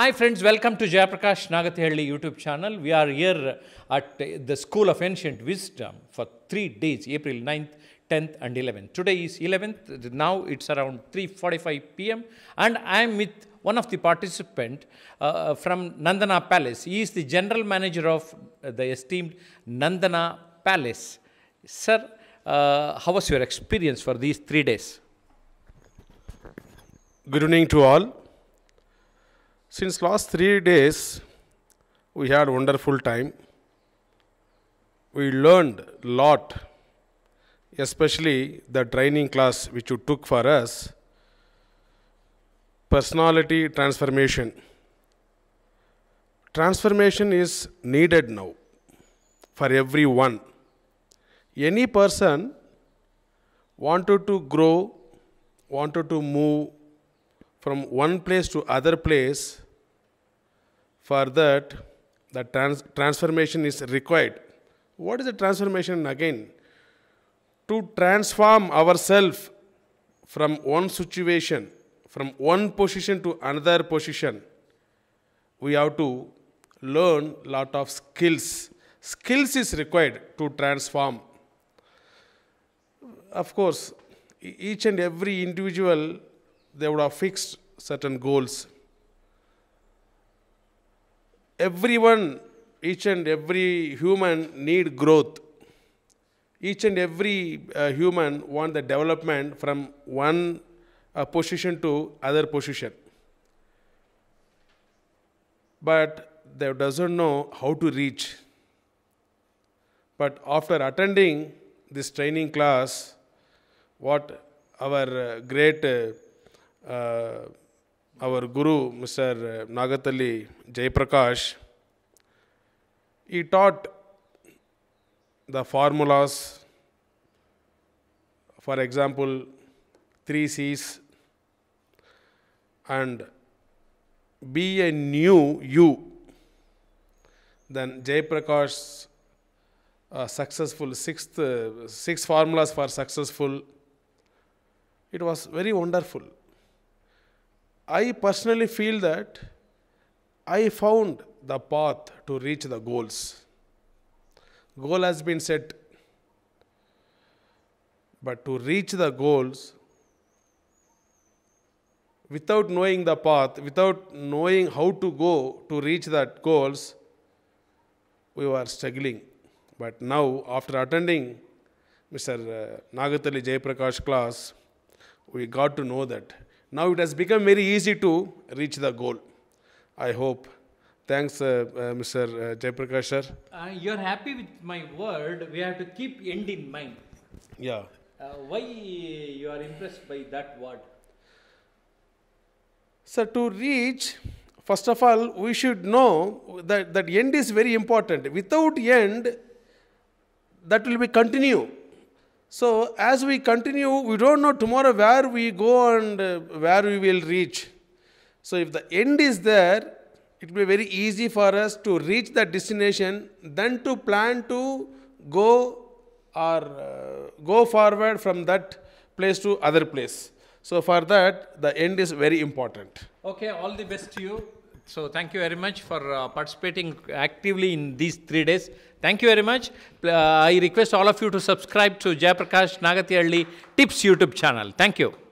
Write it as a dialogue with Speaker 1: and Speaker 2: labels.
Speaker 1: Hi friends, welcome to Jayaprakash Nagathihalli YouTube channel. We are here at the School of Ancient Wisdom for three days, April 9th, 10th and 11th. Today is 11th, now it's around 3.45 p.m. and I am with one of the participants uh, from Nandana Palace. He is the General Manager of the esteemed Nandana Palace. Sir, uh, how was your experience
Speaker 2: for these three days? Good evening to all. Since last three days, we had wonderful time. We learned lot, especially the training class which you took for us, personality transformation. Transformation is needed now for everyone. Any person wanted to grow, wanted to move from one place to other place, for that, the trans- transformation is required. What is the transformation again? To transform ourselves from one situation, from one position to another position, we have to learn lot of skills. Skills is required to transform. Of course, each and every individual, they would have fixed certain goals everyone, each and every human need growth. Each and every uh, human want the development from one uh, position to other position. But they doesn't know how to reach. But after attending this training class, what our uh, great uh, uh, our guru, Mr. Uh, Nagatali Jayprakash, he taught the formulas, for example, three C's and be a new you. Then Jayprakash uh, successful sixth uh, six formulas for successful. It was very wonderful. I personally feel that I found the path to reach the goals. Goal has been set. But to reach the goals, without knowing the path, without knowing how to go to reach that goals, we were struggling. But now, after attending Mr. Uh, Nagatali Jayaprakash class, we got to know that now it has become very easy to reach the goal. I hope. Thanks, uh, uh, Mr. Uh, Jayaprakash sir.
Speaker 1: Uh, you're happy with my word. We have to keep end in mind. Yeah. Uh, why you are impressed by that word?
Speaker 2: Sir, to reach, first of all, we should know that, that end is very important. Without end, that will be continue. So, as we continue, we don't know tomorrow where we go and uh, where we will reach. So, if the end is there, it will be very easy for us to reach the destination than to plan to go or uh, go forward from that place to other place. So, for that, the end is very important.
Speaker 1: Okay, all the best to you. So thank you very much for uh, participating actively in these three days. Thank you very much. Uh, I request all of you to subscribe to Jayaprakash Nagatiyalli Tips YouTube channel. Thank you.